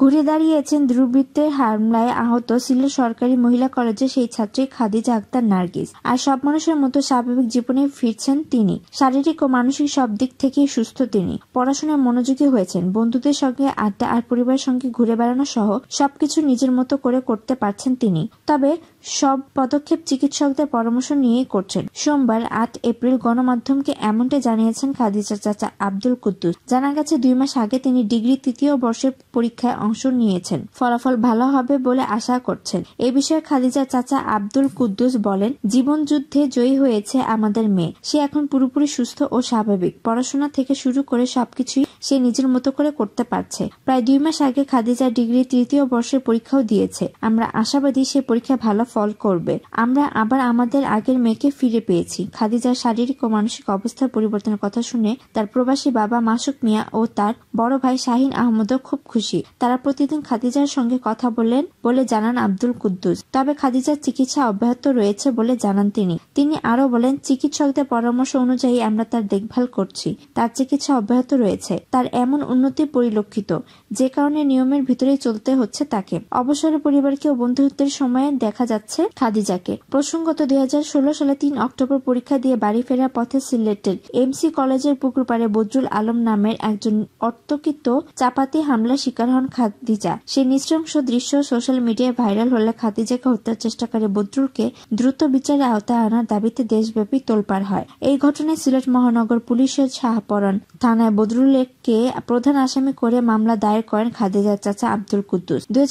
ঘুরে দাঁড়িয়েছেন দুর্বৃত্তের হামলায় আহত সিলেট সরকারি মহিলা কলেজের সেই ছাত্রী খাদিজা আক্তার নার্গিস আর সব মানুষের মতো স্বাভাবিক জীবনে ফিরছেন তিনি শারীরিক ও মানসিক সব দিক থেকে সুস্থ তিনি পড়াশোনায় মনোযোগী হয়েছেন বন্ধুদের সঙ্গে আড্ডা আর পরিবারের সঙ্গে ঘুরে বেড়ানো সহ সবকিছু নিজের মতো করে করতে পারছেন তিনি তবে সব পদক্ষেপ চিকিৎসকদের পরামর্শ নিয়েই করছেন সোমবার আট এপ্রিল গণমাধ্যমকে এমনটা জানিয়েছেন খাদিজা চাচা আব্দুল কুদ্দুস জানা গেছে দুই মাস আগে তিনি ডিগ্রি তৃতীয় বর্ষের পরীক্ষায় অংশ নিয়েছেন ফলাফল ভালো হবে বলে আশা করছেন এ বিষয়ে খালিজা চাচা আব্দুল কুদ্দুস বলেন জীবন যুদ্ধে জয়ী হয়েছে আমাদের মেয়ে সে এখন পুরোপুরি সুস্থ ও স্বাভাবিক পড়াশোনা থেকে শুরু করে সবকিছুই সে নিজের মতো করে করতে পারছে প্রায় দুই মাস আগে খাদিজা ডিগ্রি তৃতীয় বর্ষের পরীক্ষাও দিয়েছে আমরা আশাবাদী সে পরীক্ষা ভালো ফল করবে আমরা আবার আমাদের আগের মেয়েকে ফিরে পেয়েছি খাদিজার শারীরিক ও মানসিক অবস্থার পরিবর্তনের কথা শুনে তার প্রবাসী বাবা মাসুক মিয়া ও তার বড় ভাই শাহিন আহমদও খুব খুশি তারা তারা প্রতিদিন খাদিজার সঙ্গে কথা বলেন বলে জানান আব্দুল কুদ্দুস তবে খাদিজার চিকিৎসা অব্যাহত রয়েছে বলে জানান তিনি তিনি আরো বলেন চিকিৎসকদের পরামর্শ অনুযায়ী আমরা তার দেখভাল করছি তার চিকিৎসা অব্যাহত রয়েছে তার এমন উন্নতি পরিলক্ষিত যে কারণে নিয়মের ভিতরে চলতে হচ্ছে তাকে অবসরে পরিবারকে বন্ধুত্বের সময়ে দেখা যাচ্ছে খাদিজাকে প্রসঙ্গত দুই সালে তিন অক্টোবর পরীক্ষা দিয়ে বাড়ি ফেরার পথে সিলেটের এমসি কলেজের পুকুরপাড়ে বজরুল আলম নামের একজন অর্থকৃত চাপাতি হামলা শিকার হন খাদিজা সেই নৃশংস দৃশ্য সোশ্যাল মিডিয়ায় ভাইরাল হলে খাদিজাকে হত্যার চেষ্টাকারী বদরুলকে দ্রুত বিচারে আওতায় আনার দাবিতে দেশব্যাপী তোলপাড় হয় এই ঘটনায় সিলেট মহানগর পুলিশের শাহপরণ থানায় বদরুলকে প্রধান আসামি করে মামলা দায়ের করেন খাদিজার চাচা আব্দুল কুদ্দুস দুই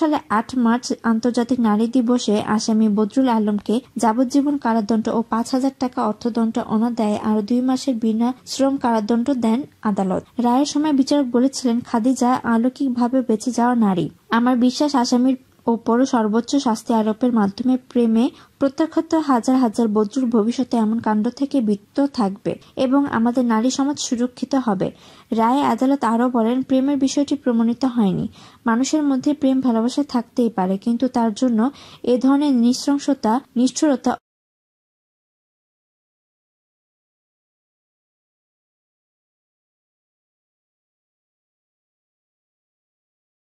সালে আট মার্চ আন্তর্জাতিক নারী দিবসে আসামি বদরুল আলমকে যাবজ্জীবন কারাদণ্ড ও পাঁচ হাজার টাকা অর্থদণ্ড অনাদায়ে আরো দুই মাসের বিনা শ্রম কারাদণ্ড দেন আদালত রায়ের সময় বিচারক বলেছিলেন খাদিজা অলৌকিকভাবে ভাবে বেঁচে যাওয়া নারী আমার বিশ্বাস আসামির ওপর সর্বোচ্চ শাস্তি আরোপের মাধ্যমে প্রেমে প্রত্যাখ্যাত হাজার হাজার বজ্রুর ভবিষ্যতে এমন কাণ্ড থেকে বিত্ত থাকবে এবং আমাদের নারী সমাজ সুরক্ষিত হবে রায় আদালত আরও বলেন প্রেমের বিষয়টি প্রমাণিত হয়নি মানুষের মধ্যে প্রেম ভালোবাসা থাকতেই পারে কিন্তু তার জন্য এ ধরনের নৃশংসতা নিষ্ঠুরতা